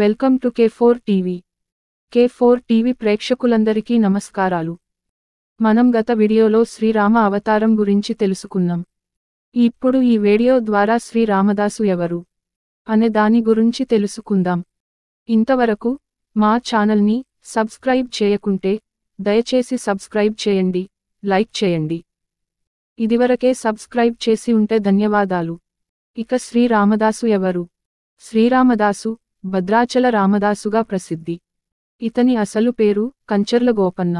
welcome to K four TV K four TV ప్రేక్షకులందరికీ నమస్కారాలు మనం గత వీడియోలో శ్రీరామ అవతారం గురించి తెలుసుకున్నాం ఇప్పుడు ఈ వీడియో ద్వారా శ్రీరామదాసు ఎవరు అనే దాని గురించి తెలుసుకుందాం ఇంతవరకు మా ఛానల్ని సబ్స్క్రైబ్ చేయకుంటే దయచేసి సబ్స్క్రైబ్ చేయండి లైక్ చేయండి ఇదివరకే సబ్స్క్రైబ్ చేసి ఉంటే ధన్యవాదాలు ఇక శ్రీరామదాసు ఎవరు శ్రీరామదాసు భద్రాచల రామదాసుగా ప్రసిద్ధి ఇతని అసలు పేరు కంచర్ల గోపన్న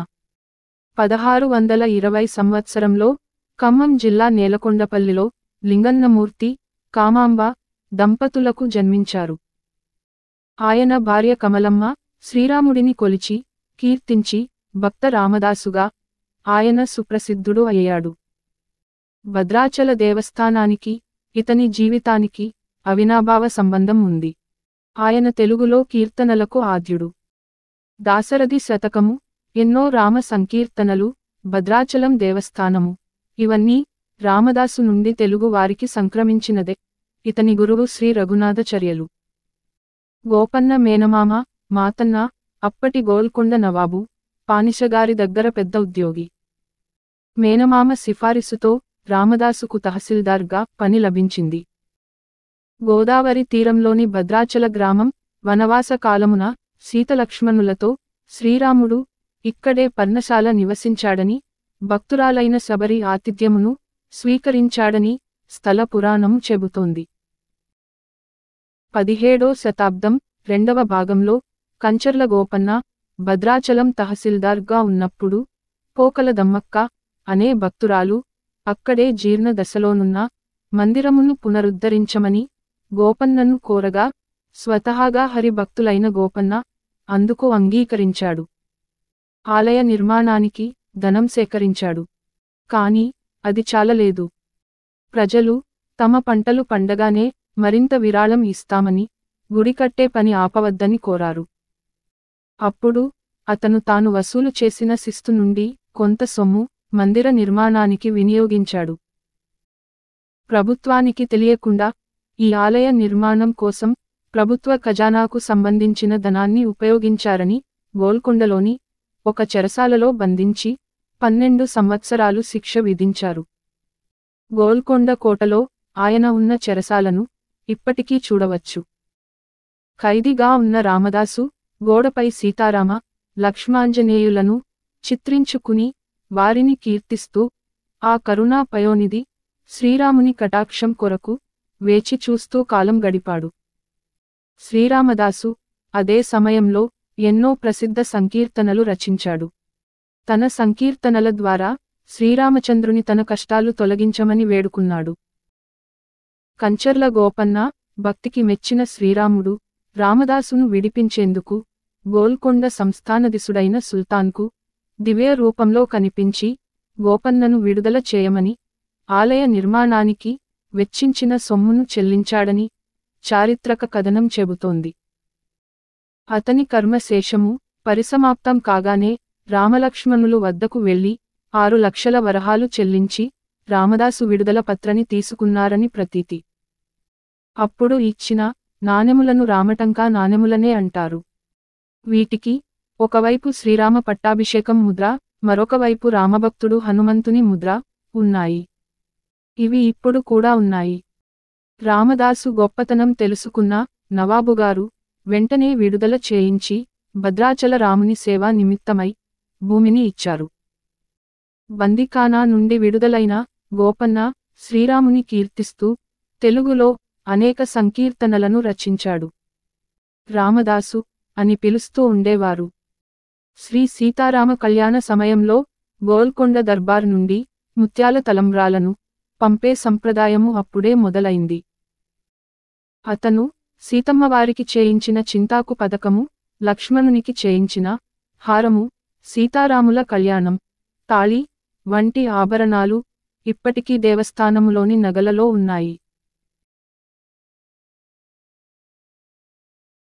పదహారు వందల ఇరవై సంవత్సరంలో ఖమ్మం జిల్లా నేలకొండపల్లిలో లింగన్నమూర్తి కామాంబ దంపతులకు జన్మించారు ఆయన భార్య కమలమ్మ శ్రీరాముడిని కొలిచి కీర్తించి భక్త రామదాసుగా ఆయన సుప్రసిద్ధుడు అయ్యాడు భద్రాచల దేవస్థానానికి ఇతని జీవితానికి అవినాభావ సంబంధం ఉంది ఆయన తెలుగులో కీర్తనలకు ఆద్యుడు దాసరథి శతకము ఎన్నో రామ సంకీర్తనలు భద్రాచలం దేవస్థానము ఇవన్నీ రామదాసు నుండి తెలుగు వారికి సంక్రమించినదే ఇతని గురువు శ్రీ రఘునాథచర్యలు గోపన్న మేనమామ మాతన్న అప్పటి గోల్కొండ నవాబు పానిషగారి దగ్గర పెద్ద ఉద్యోగి మేనమామ సిఫారిసుతో రామదాసుకు తహసీల్దార్గా పని లభించింది గోదావరి తీరంలోని భద్రాచల గ్రామం వనవాస కాలమున సీతలక్ష్మణులతో శ్రీరాముడు ఇక్కడే పర్ణశాల నివసించాడని భక్తురాలైన శబరి ఆతిథ్యమును స్వీకరించాడని స్థల పురాణము చెబుతోంది పదిహేడో శతాబ్దం రెండవ భాగంలో కంచర్ల గోపన్న భద్రాచలం తహసీల్దార్గా ఉన్నప్పుడు పోకలదమ్మక్క అనే భక్తురాలు అక్కడే జీర్ణదశలోనున్న మందిరమును పునరుద్ధరించమని గోపన్నను కోరగా స్వతహాగా హరిభక్తులైన గోపన్న అందుకు అంగీకరించాడు ఆలయ నిర్మాణానికి ధనం సేకరించాడు కాని అది చాలలేదు ప్రజలు తమ పంటలు పండగానే మరింత విరాళం ఇస్తామని గుడికట్టే పని ఆపవద్దని కోరారు అప్పుడు అతను తాను వసూలు చేసిన శిస్తు నుండి కొంత సొమ్ము మందిర నిర్మాణానికి వినియోగించాడు ప్రభుత్వానికి తెలియకుండా ఈ ఆలయ నిర్మాణం కోసం ప్రభుత్వ ఖజానాకు సంబంధించిన ధనాన్ని ఉపయోగించారని గోల్కొండలోని ఒక చెరసాలలో బంధించి పన్నెండు సంవత్సరాలు శిక్ష విధించారు గోల్కొండ కోటలో ఆయన ఉన్న చెరసాలను ఇప్పటికీ చూడవచ్చు ఖైదీగా ఉన్న రామదాసు గోడపై సీతారామ లక్ష్మాంజనేయులను చిత్రించుకుని వారిని కీర్తిస్తూ ఆ కరుణా పయోనిధి శ్రీరాముని కటాక్షం కొరకు వేచి చూస్తూ కాలం గడిపాడు శ్రీరామదాసు అదే సమయంలో ఎన్నో ప్రసిద్ధ సంకీర్తనలు రచించాడు తన సంకీర్తనల ద్వారా శ్రీరామచంద్రుని తన కష్టాలు తొలగించమని వేడుకున్నాడు కంచర్ల గోపన్న భక్తికి మెచ్చిన శ్రీరాముడు రామదాసును విడిపించేందుకు గోల్కొండ సంస్థానదిసుడైన సుల్తాన్కు దివ్య రూపంలో కనిపించి గోపన్నను విడుదల చేయమని ఆలయ నిర్మాణానికి వెచ్చించిన సొమ్మును చెల్లించాడని చారిత్రక కథనం చెబుతోంది అతని కర్మశేషము పరిసమాప్తం కాగానే రామలక్ష్మణులు వద్దకు వెళ్లి ఆరు లక్షల వరహాలు చెల్లించి రామదాసు విడుదల పత్రని తీసుకున్నారని ప్రతీతి అప్పుడు ఇచ్చిన నాణెములను రామటంకా నాణెములనే అంటారు వీటికి ఒకవైపు శ్రీరామ పట్టాభిషేకం ముద్ర మరొకవైపు రామభక్తుడు హనుమంతుని ముద్ర ఉన్నాయి ఇవి ఇప్పుడు కూడా ఉన్నాయి రామదాసు గొప్పతనం తెలుసుకున్న నవాబుగారు వెంటనే విడుదల చేయించి భద్రాచల రాముని సేవా నిమిత్తమై భూమిని ఇచ్చారు బందికానా నుండి విడుదలైన గోపన్న శ్రీరాముని కీర్తిస్తూ తెలుగులో అనేక సంకీర్తనలను రచించాడు రామదాసు అని పిలుస్తూ ఉండేవారు శ్రీ సీతారామ కళ్యాణ సమయంలో గోల్కొండ దర్బార్ నుండి ముత్యాల తలంబ్రాలను పంపే సంప్రదాయము అప్పుడే మొదలైంది అతను సీతమ్మవారికి చేయించిన చింతాకు పథకము లక్ష్మణునికి చేయించిన హారము సీతారాముల కళ్యాణం తాళి వంటి ఆభరణాలు ఇప్పటికీ దేవస్థానములోని నగలలో ఉన్నాయి